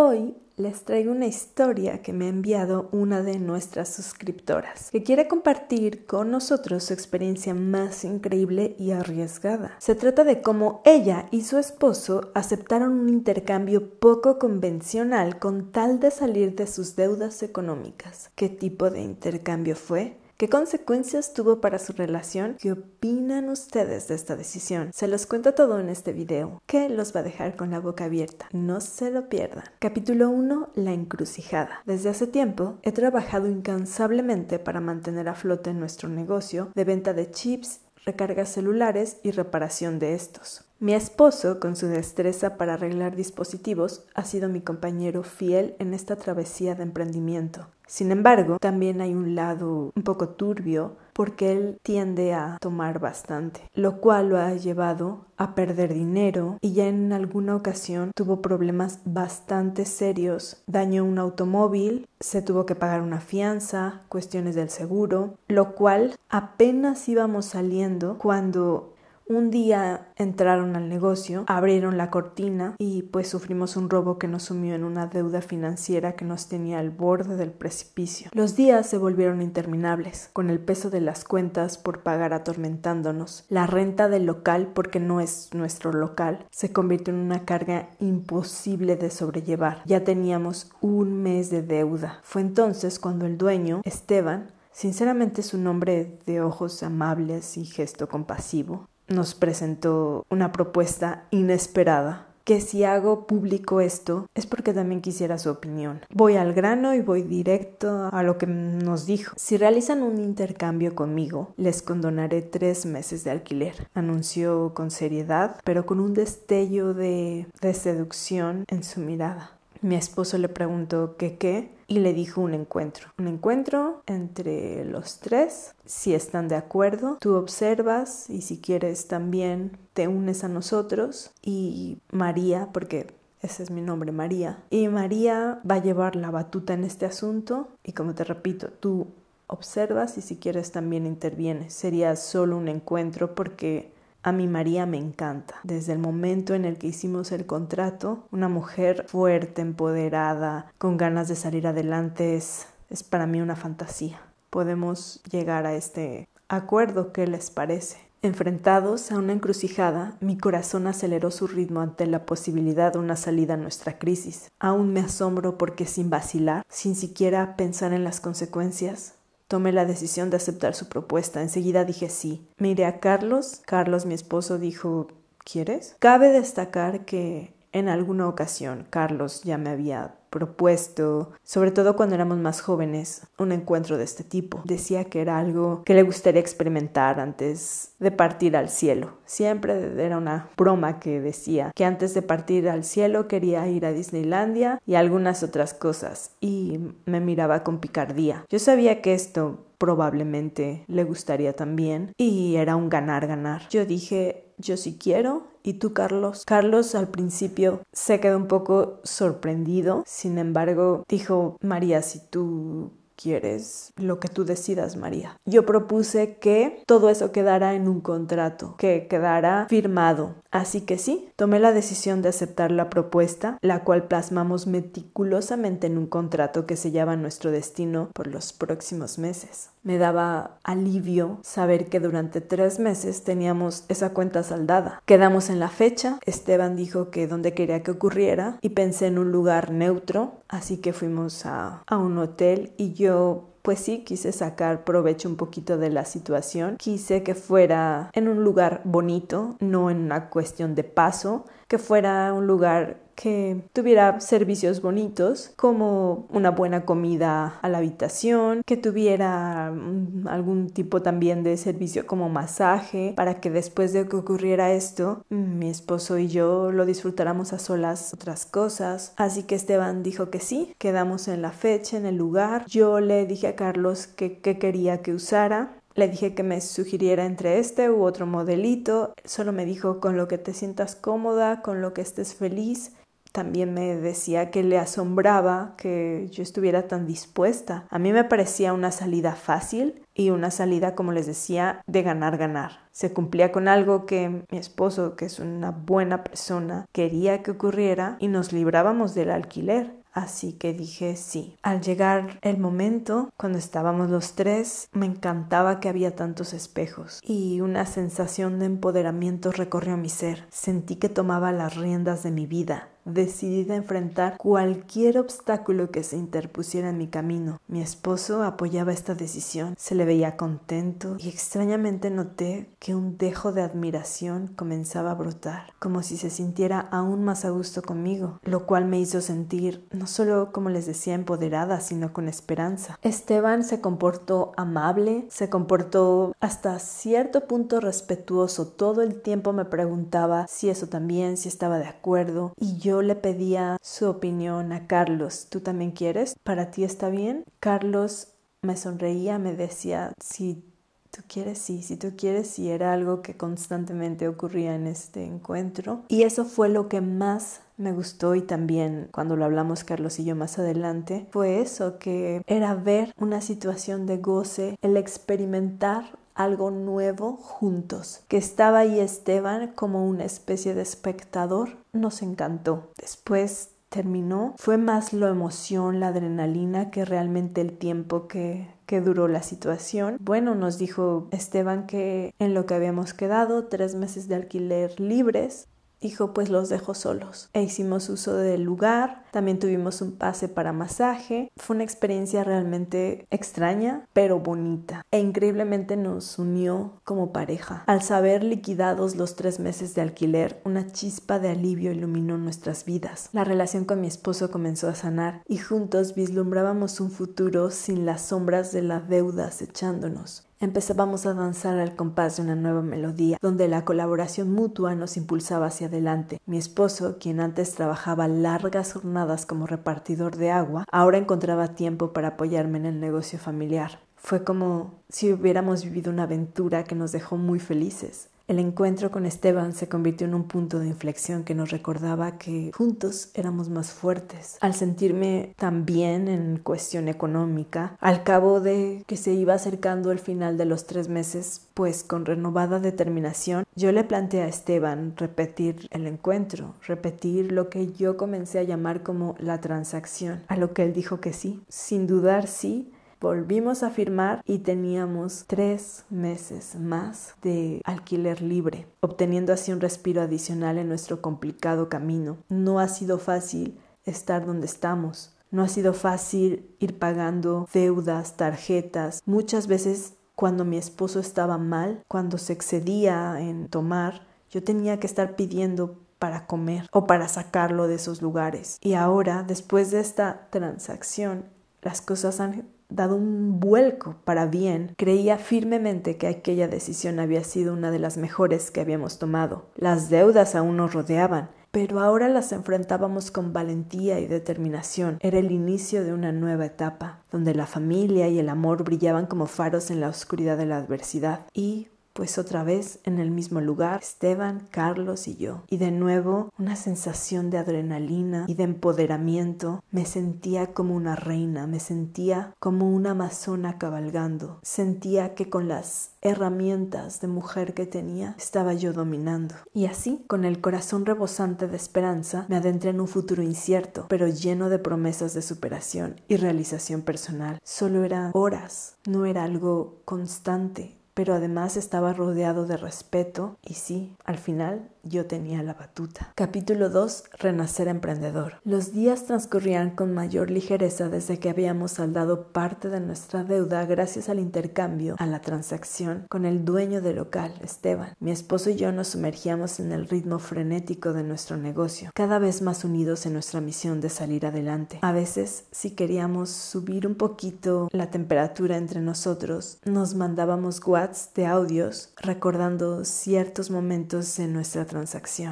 Hoy les traigo una historia que me ha enviado una de nuestras suscriptoras, que quiere compartir con nosotros su experiencia más increíble y arriesgada. Se trata de cómo ella y su esposo aceptaron un intercambio poco convencional con tal de salir de sus deudas económicas. ¿Qué tipo de intercambio fue? ¿Qué consecuencias tuvo para su relación? ¿Qué opinan ustedes de esta decisión? Se los cuento todo en este video, que los va a dejar con la boca abierta. No se lo pierdan. Capítulo 1. La encrucijada. Desde hace tiempo he trabajado incansablemente para mantener a flote nuestro negocio de venta de chips recargas celulares y reparación de estos. Mi esposo, con su destreza para arreglar dispositivos, ha sido mi compañero fiel en esta travesía de emprendimiento. Sin embargo, también hay un lado un poco turbio porque él tiende a tomar bastante, lo cual lo ha llevado a perder dinero y ya en alguna ocasión tuvo problemas bastante serios, dañó un automóvil, se tuvo que pagar una fianza, cuestiones del seguro, lo cual apenas íbamos saliendo cuando un día entraron al negocio, abrieron la cortina y pues sufrimos un robo que nos sumió en una deuda financiera que nos tenía al borde del precipicio. Los días se volvieron interminables, con el peso de las cuentas por pagar atormentándonos, la renta del local porque no es nuestro local, se convirtió en una carga imposible de sobrellevar. Ya teníamos un mes de deuda. Fue entonces cuando el dueño, Esteban, Sinceramente es un hombre de ojos amables y gesto compasivo, nos presentó una propuesta inesperada que si hago público esto es porque también quisiera su opinión. Voy al grano y voy directo a lo que nos dijo. Si realizan un intercambio conmigo, les condonaré tres meses de alquiler. Anunció con seriedad, pero con un destello de, de seducción en su mirada mi esposo le preguntó qué qué y le dijo un encuentro. Un encuentro entre los tres. Si están de acuerdo, tú observas y si quieres también te unes a nosotros. Y María, porque ese es mi nombre, María. Y María va a llevar la batuta en este asunto. Y como te repito, tú observas y si quieres también intervienes. Sería solo un encuentro porque a mi María me encanta. Desde el momento en el que hicimos el contrato, una mujer fuerte, empoderada, con ganas de salir adelante es, para mí una fantasía. Podemos llegar a este acuerdo, ¿qué les parece? Enfrentados a una encrucijada, mi corazón aceleró su ritmo ante la posibilidad de una salida a nuestra crisis. Aún me asombro porque sin vacilar, sin siquiera pensar en las consecuencias, Tomé la decisión de aceptar su propuesta. Enseguida dije sí. iré a Carlos. Carlos, mi esposo, dijo ¿Quieres? Cabe destacar que en alguna ocasión, Carlos ya me había propuesto, sobre todo cuando éramos más jóvenes, un encuentro de este tipo. Decía que era algo que le gustaría experimentar antes de partir al cielo. Siempre era una broma que decía que antes de partir al cielo quería ir a Disneylandia y algunas otras cosas y me miraba con picardía. Yo sabía que esto probablemente le gustaría también y era un ganar ganar. Yo dije, yo sí quiero ¿Y tú, Carlos? Carlos al principio se quedó un poco sorprendido, sin embargo dijo, María, si tú quieres, lo que tú decidas, María. Yo propuse que todo eso quedara en un contrato, que quedara firmado. Así que sí, tomé la decisión de aceptar la propuesta, la cual plasmamos meticulosamente en un contrato que sellaba nuestro destino por los próximos meses. Me daba alivio saber que durante tres meses teníamos esa cuenta saldada. Quedamos en la fecha, Esteban dijo que donde quería que ocurriera y pensé en un lugar neutro, así que fuimos a, a un hotel y yo pues sí, quise sacar provecho un poquito de la situación. Quise que fuera en un lugar bonito, no en una cuestión de paso, que fuera un lugar que tuviera servicios bonitos como una buena comida a la habitación, que tuviera mm, algún tipo también de servicio como masaje para que después de que ocurriera esto mm, mi esposo y yo lo disfrutáramos a solas otras cosas. Así que Esteban dijo que sí, quedamos en la fecha, en el lugar. Yo le dije a Carlos que, quería que usara le dije que me sugiriera entre este u otro modelito. Solo me dijo con lo que te sientas cómoda, con lo que estés feliz también me decía que le asombraba que yo estuviera tan dispuesta. A mí me parecía una salida fácil y una salida, como les decía, de ganar, ganar. Se cumplía con algo que mi esposo, que es una buena persona, quería que ocurriera y nos librábamos del alquiler. Así que dije sí. Al llegar el momento, cuando estábamos los tres, me encantaba que había tantos espejos y una sensación de empoderamiento recorrió mi ser. Sentí que tomaba las riendas de mi vida, decidida a enfrentar cualquier obstáculo que se interpusiera en mi camino. Mi esposo apoyaba esta decisión, se le veía contento y extrañamente noté que un dejo de admiración comenzaba a brotar, como si se sintiera aún más a gusto conmigo, lo cual me hizo sentir no solo, como les decía, empoderada, sino con esperanza. Esteban se comportó amable, se comportó hasta cierto punto respetuoso, todo el tiempo me preguntaba si eso también, si estaba de acuerdo, y yo le pedía su opinión a Carlos, ¿tú también quieres? ¿Para ti está bien? Carlos me sonreía, me decía, si tú quieres, sí, si tú quieres, sí, era algo que constantemente ocurría en este encuentro. Y eso fue lo que más me gustó y también cuando lo hablamos Carlos y yo más adelante, fue eso, que era ver una situación de goce, el experimentar algo nuevo juntos. Que estaba ahí Esteban como una especie de espectador nos encantó. Después terminó, fue más la emoción, la adrenalina que realmente el tiempo que, que duró la situación. Bueno, nos dijo Esteban que en lo que habíamos quedado, tres meses de alquiler libres, dijo pues los dejo solos. E hicimos uso del lugar, también tuvimos un pase para masaje. Fue una experiencia realmente extraña, pero bonita. E increíblemente nos unió como pareja. Al saber liquidados los tres meses de alquiler, una chispa de alivio iluminó nuestras vidas. La relación con mi esposo comenzó a sanar y juntos vislumbrábamos un futuro sin las sombras de la deuda acechándonos. Empezábamos a danzar al compás de una nueva melodía, donde la colaboración mutua nos impulsaba hacia adelante. Mi esposo, quien antes trabajaba largas jornadas, como repartidor de agua, ahora encontraba tiempo para apoyarme en el negocio familiar. Fue como si hubiéramos vivido una aventura que nos dejó muy felices. El encuentro con Esteban se convirtió en un punto de inflexión que nos recordaba que juntos éramos más fuertes. Al sentirme tan bien en cuestión económica, al cabo de que se iba acercando el final de los tres meses, pues con renovada determinación, yo le planteé a Esteban repetir el encuentro, repetir lo que yo comencé a llamar como la transacción, a lo que él dijo que sí. Sin dudar, sí, Volvimos a firmar y teníamos tres meses más de alquiler libre, obteniendo así un respiro adicional en nuestro complicado camino. No ha sido fácil estar donde estamos. No ha sido fácil ir pagando deudas, tarjetas. Muchas veces cuando mi esposo estaba mal, cuando se excedía en tomar, yo tenía que estar pidiendo para comer o para sacarlo de esos lugares. Y ahora, después de esta transacción, las cosas han dado un vuelco para bien, creía firmemente que aquella decisión había sido una de las mejores que habíamos tomado. Las deudas aún nos rodeaban, pero ahora las enfrentábamos con valentía y determinación. Era el inicio de una nueva etapa, donde la familia y el amor brillaban como faros en la oscuridad de la adversidad y pues otra vez en el mismo lugar, Esteban, Carlos y yo. Y de nuevo una sensación de adrenalina y de empoderamiento. Me sentía como una reina, me sentía como una amazona cabalgando. Sentía que con las herramientas de mujer que tenía estaba yo dominando. Y así, con el corazón rebosante de esperanza, me adentré en un futuro incierto, pero lleno de promesas de superación y realización personal. Solo eran horas, no era algo constante, pero además estaba rodeado de respeto y sí, al final yo tenía la batuta. Capítulo 2. Renacer emprendedor. Los días transcurrían con mayor ligereza desde que habíamos saldado parte de nuestra deuda gracias al intercambio, a la transacción, con el dueño de local, Esteban. Mi esposo y yo nos sumergíamos en el ritmo frenético de nuestro negocio, cada vez más unidos en nuestra misión de salir adelante. A veces, si queríamos subir un poquito la temperatura entre nosotros, nos mandábamos watts de audios recordando ciertos momentos en nuestra transacción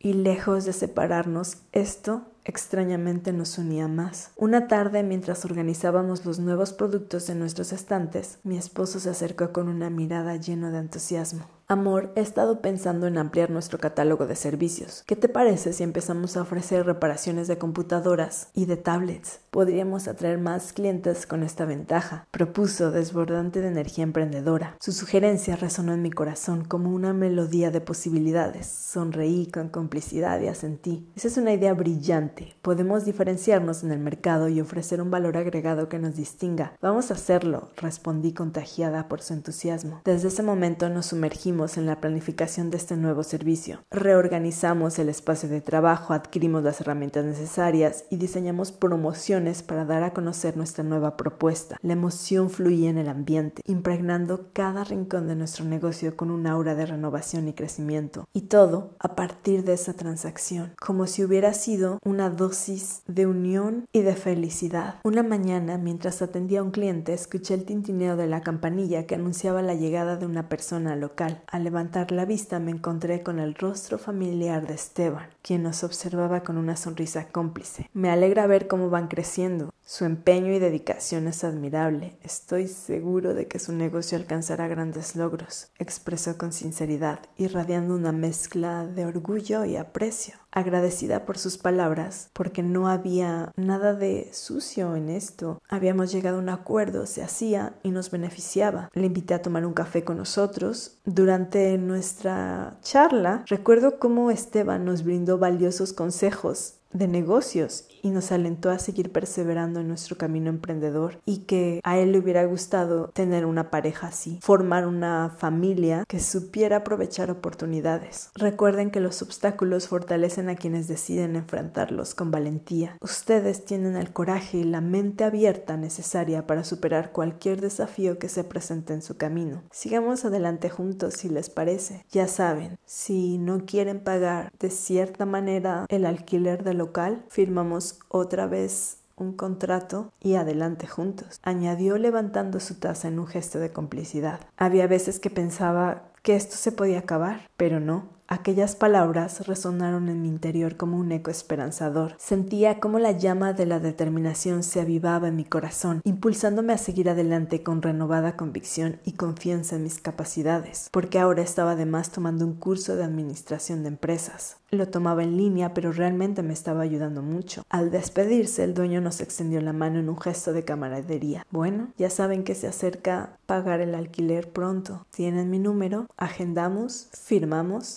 y lejos de separarnos, esto extrañamente nos unía más. Una tarde, mientras organizábamos los nuevos productos en nuestros estantes, mi esposo se acercó con una mirada llena de entusiasmo. Amor, he estado pensando en ampliar nuestro catálogo de servicios. ¿Qué te parece si empezamos a ofrecer reparaciones de computadoras y de tablets? Podríamos atraer más clientes con esta ventaja, propuso desbordante de energía emprendedora. Su sugerencia resonó en mi corazón como una melodía de posibilidades. Sonreí con complicidad y asentí. Esa es una idea brillante. Podemos diferenciarnos en el mercado y ofrecer un valor agregado que nos distinga. Vamos a hacerlo, respondí contagiada por su entusiasmo. Desde ese momento nos sumergimos en la planificación de este nuevo servicio. Reorganizamos el espacio de trabajo, adquirimos las herramientas necesarias y diseñamos promociones para dar a conocer nuestra nueva propuesta. La emoción fluía en el ambiente, impregnando cada rincón de nuestro negocio con un aura de renovación y crecimiento. Y todo a partir de esa transacción, como si hubiera sido una dosis de unión y de felicidad. Una mañana, mientras atendía a un cliente, escuché el tintineo de la campanilla que anunciaba la llegada de una persona local al levantar la vista me encontré con el rostro familiar de Esteban, quien nos observaba con una sonrisa cómplice. Me alegra ver cómo van creciendo. Su empeño y dedicación es admirable. Estoy seguro de que su negocio alcanzará grandes logros, expresó con sinceridad, irradiando una mezcla de orgullo y aprecio. Agradecida por sus palabras, porque no había nada de sucio en esto. Habíamos llegado a un acuerdo, se hacía y nos beneficiaba. Le invité a tomar un café con nosotros. Durante nuestra charla, recuerdo cómo Esteban nos brindó valiosos consejos de negocios y nos alentó a seguir perseverando en nuestro camino emprendedor y que a él le hubiera gustado tener una pareja así, formar una familia que supiera aprovechar oportunidades. Recuerden que los obstáculos fortalecen a quienes deciden enfrentarlos con valentía. Ustedes tienen el coraje y la mente abierta necesaria para superar cualquier desafío que se presente en su camino. Sigamos adelante juntos si les parece. Ya saben, si no quieren pagar de cierta manera el alquiler del local, firmamos otra vez un contrato y adelante juntos, añadió levantando su taza en un gesto de complicidad. Había veces que pensaba que esto se podía acabar, pero no, aquellas palabras resonaron en mi interior como un eco esperanzador. Sentía como la llama de la determinación se avivaba en mi corazón, impulsándome a seguir adelante con renovada convicción y confianza en mis capacidades, porque ahora estaba además tomando un curso de administración de empresas. Lo tomaba en línea, pero realmente me estaba ayudando mucho. Al despedirse, el dueño nos extendió la mano en un gesto de camaradería. Bueno, ya saben que se acerca pagar el alquiler pronto. Tienen mi número, agendamos, firma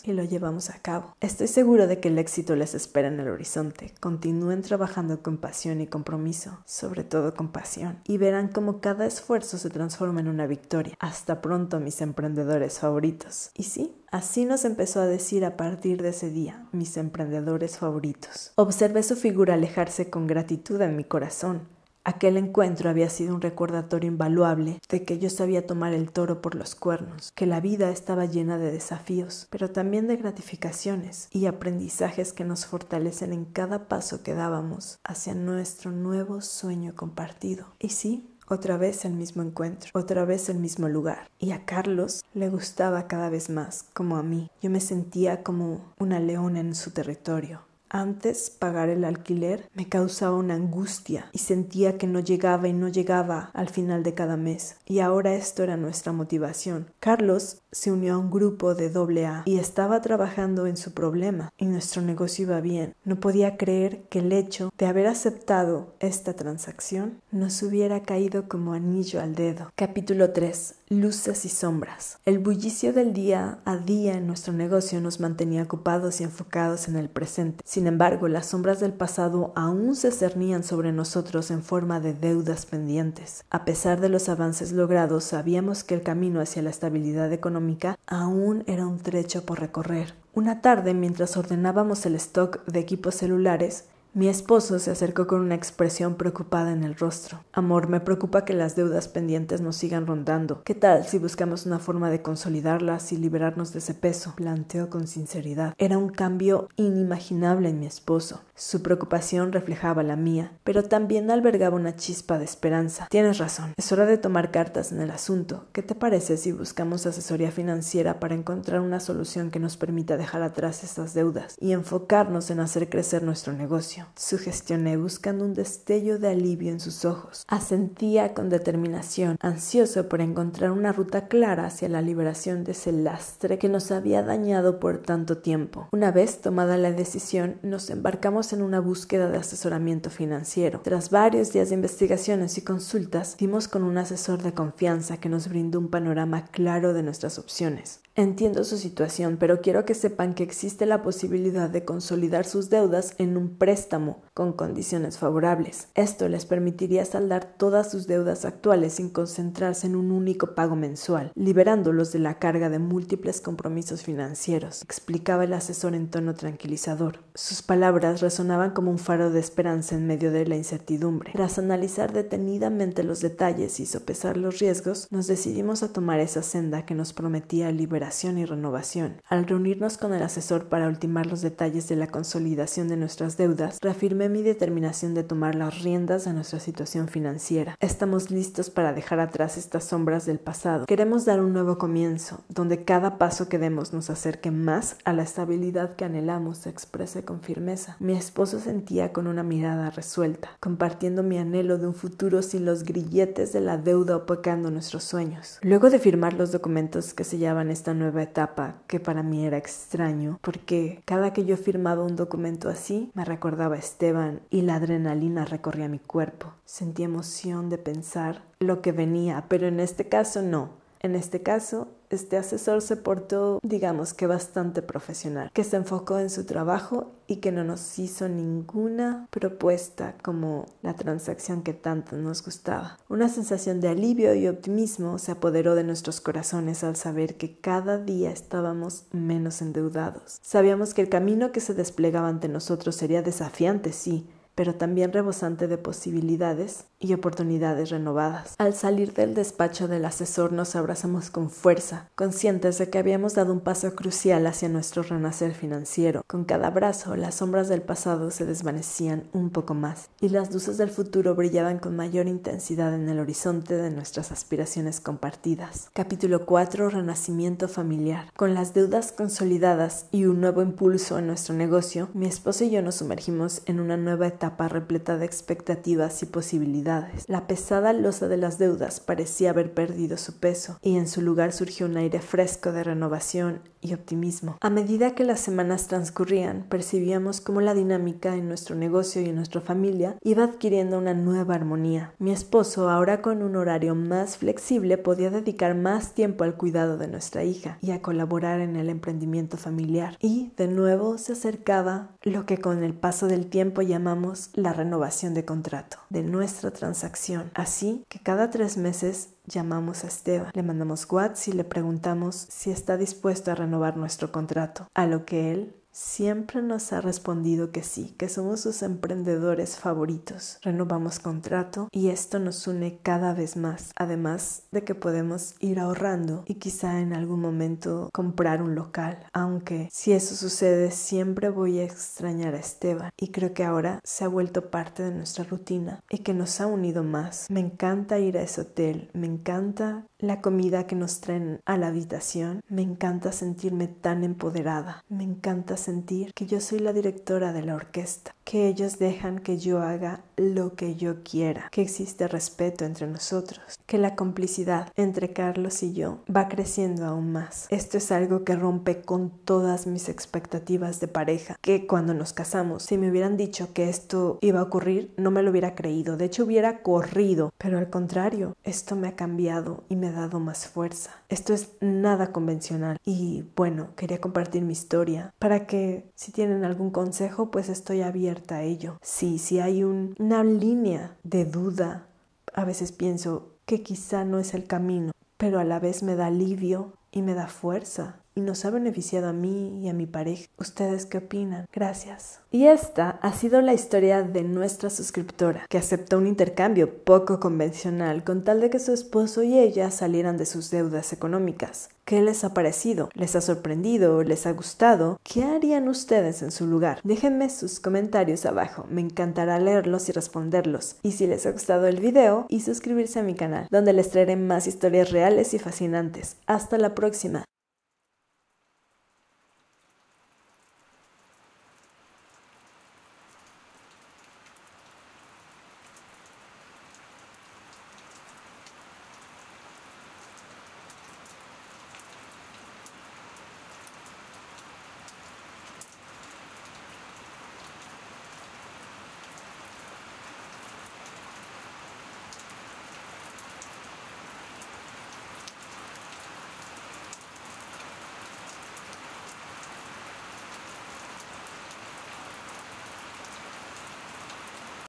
y lo llevamos a cabo. Estoy seguro de que el éxito les espera en el horizonte. Continúen trabajando con pasión y compromiso, sobre todo con pasión, y verán cómo cada esfuerzo se transforma en una victoria. Hasta pronto, mis emprendedores favoritos. Y sí, Así nos empezó a decir a partir de ese día, mis emprendedores favoritos. Observé su figura alejarse con gratitud en mi corazón. Aquel encuentro había sido un recordatorio invaluable de que yo sabía tomar el toro por los cuernos, que la vida estaba llena de desafíos, pero también de gratificaciones y aprendizajes que nos fortalecen en cada paso que dábamos hacia nuestro nuevo sueño compartido. Y sí, otra vez el mismo encuentro, otra vez el mismo lugar. Y a Carlos le gustaba cada vez más, como a mí. Yo me sentía como una leona en su territorio, antes pagar el alquiler me causaba una angustia y sentía que no llegaba y no llegaba al final de cada mes. Y ahora esto era nuestra motivación. Carlos se unió a un grupo de doble y estaba trabajando en su problema y nuestro negocio iba bien. No podía creer que el hecho de haber aceptado esta transacción nos hubiera caído como anillo al dedo. Capítulo 3. Luces y sombras. El bullicio del día a día en nuestro negocio nos mantenía ocupados y enfocados en el presente. Sin embargo, las sombras del pasado aún se cernían sobre nosotros en forma de deudas pendientes. A pesar de los avances logrados, sabíamos que el camino hacia la estabilidad económica aún era un trecho por recorrer. Una tarde, mientras ordenábamos el stock de equipos celulares, mi esposo se acercó con una expresión preocupada en el rostro. Amor, me preocupa que las deudas pendientes nos sigan rondando. ¿Qué tal si buscamos una forma de consolidarlas y liberarnos de ese peso? Planteó con sinceridad. Era un cambio inimaginable en mi esposo. Su preocupación reflejaba la mía, pero también albergaba una chispa de esperanza. Tienes razón, es hora de tomar cartas en el asunto. ¿Qué te parece si buscamos asesoría financiera para encontrar una solución que nos permita dejar atrás estas deudas y enfocarnos en hacer crecer nuestro negocio? Sugestioné buscando un destello de alivio en sus ojos. Asentía con determinación, ansioso por encontrar una ruta clara hacia la liberación de ese lastre que nos había dañado por tanto tiempo. Una vez tomada la decisión, nos embarcamos en una búsqueda de asesoramiento financiero. Tras varios días de investigaciones y consultas, dimos con un asesor de confianza que nos brindó un panorama claro de nuestras opciones. Entiendo su situación, pero quiero que sepan que existe la posibilidad de consolidar sus deudas en un préstamo con condiciones favorables. Esto les permitiría saldar todas sus deudas actuales sin concentrarse en un único pago mensual, liberándolos de la carga de múltiples compromisos financieros, explicaba el asesor en tono tranquilizador. Sus palabras resonaban como un faro de esperanza en medio de la incertidumbre. Tras analizar detenidamente los detalles y sopesar los riesgos, nos decidimos a tomar esa senda que nos prometía liberar y renovación. Al reunirnos con el asesor para ultimar los detalles de la consolidación de nuestras deudas, reafirmé mi determinación de tomar las riendas de nuestra situación financiera. Estamos listos para dejar atrás estas sombras del pasado. Queremos dar un nuevo comienzo, donde cada paso que demos nos acerque más a la estabilidad que anhelamos, se exprese con firmeza. Mi esposo sentía con una mirada resuelta, compartiendo mi anhelo de un futuro sin los grilletes de la deuda opacando nuestros sueños. Luego de firmar los documentos que sellaban esta nueva etapa que para mí era extraño, porque cada que yo firmaba un documento así, me recordaba a Esteban y la adrenalina recorría mi cuerpo. Sentía emoción de pensar lo que venía, pero en este caso no. En este caso este asesor se portó, digamos que bastante profesional, que se enfocó en su trabajo y que no nos hizo ninguna propuesta como la transacción que tanto nos gustaba. Una sensación de alivio y optimismo se apoderó de nuestros corazones al saber que cada día estábamos menos endeudados. Sabíamos que el camino que se desplegaba ante nosotros sería desafiante, sí, pero también rebosante de posibilidades y oportunidades renovadas. Al salir del despacho del asesor nos abrazamos con fuerza, conscientes de que habíamos dado un paso crucial hacia nuestro renacer financiero. Con cada abrazo, las sombras del pasado se desvanecían un poco más y las luces del futuro brillaban con mayor intensidad en el horizonte de nuestras aspiraciones compartidas. Capítulo 4 Renacimiento familiar. Con las deudas consolidadas y un nuevo impulso en nuestro negocio, mi esposo y yo nos sumergimos en una nueva etapa repleta de expectativas y posibilidades. La pesada losa de las deudas parecía haber perdido su peso y en su lugar surgió un aire fresco de renovación y optimismo. A medida que las semanas transcurrían, percibíamos cómo la dinámica en nuestro negocio y en nuestra familia iba adquiriendo una nueva armonía. Mi esposo, ahora con un horario más flexible, podía dedicar más tiempo al cuidado de nuestra hija y a colaborar en el emprendimiento familiar. Y, de nuevo, se acercaba lo que con el paso del tiempo llamamos la renovación de contrato de nuestra transacción. Así que cada tres meses llamamos a Esteban, le mandamos WhatsApp y le preguntamos si está dispuesto a renovar nuestro contrato, a lo que él siempre nos ha respondido que sí, que somos sus emprendedores favoritos. Renovamos contrato y esto nos une cada vez más, además de que podemos ir ahorrando y quizá en algún momento comprar un local, aunque si eso sucede siempre voy a extrañar a Esteban y creo que ahora se ha vuelto parte de nuestra rutina y que nos ha unido más. Me encanta ir a ese hotel, me encanta la comida que nos traen a la habitación. Me encanta sentirme tan empoderada. Me encanta sentir que yo soy la directora de la orquesta, que ellos dejan que yo haga lo que yo quiera, que existe respeto entre nosotros, que la complicidad entre Carlos y yo va creciendo aún más. Esto es algo que rompe con todas mis expectativas de pareja, que cuando nos casamos, si me hubieran dicho que esto iba a ocurrir, no me lo hubiera creído, de hecho hubiera corrido, pero al contrario, esto me ha cambiado y me dado más fuerza. Esto es nada convencional y bueno, quería compartir mi historia para que si tienen algún consejo, pues estoy abierta a ello. Sí, si hay una línea de duda, a veces pienso que quizá no es el camino, pero a la vez me da alivio y me da fuerza y nos ha beneficiado a mí y a mi pareja. ¿Ustedes qué opinan? Gracias. Y esta ha sido la historia de nuestra suscriptora, que aceptó un intercambio poco convencional con tal de que su esposo y ella salieran de sus deudas económicas. ¿Qué les ha parecido? ¿Les ha sorprendido? ¿Les ha gustado? ¿Qué harían ustedes en su lugar? Déjenme sus comentarios abajo, me encantará leerlos y responderlos. Y si les ha gustado el video, y suscribirse a mi canal, donde les traeré más historias reales y fascinantes. Hasta la próxima.